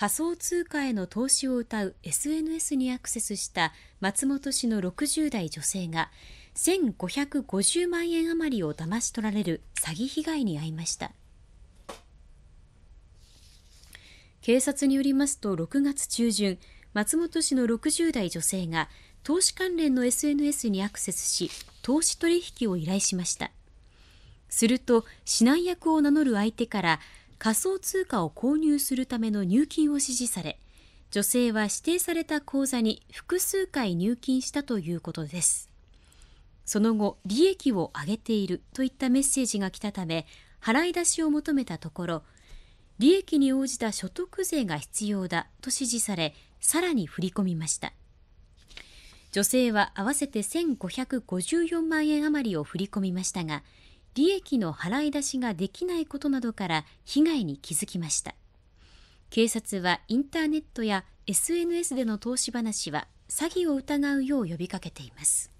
仮想通貨への投資を謳う SNS にアクセスした松本市の60代女性が1550万円余りを騙し取られる詐欺被害に遭いました。警察によりますと6月中旬松本市の60代女性が投資関連の SNS にアクセスし投資取引を依頼しましたすると指南役を名乗る相手から仮想通貨を購入するための入金を指示され女性は指定された口座に複数回入金したということですその後利益を上げているといったメッセージが来たため払い出しを求めたところ利益に応じた所得税が必要だと指示されさらに振り込みました女性は合わせて1554万円余りを振り込みましたが利益の払い出しができないことなどから被害に気づきました警察はインターネットや SNS での投資話は詐欺を疑うよう呼びかけています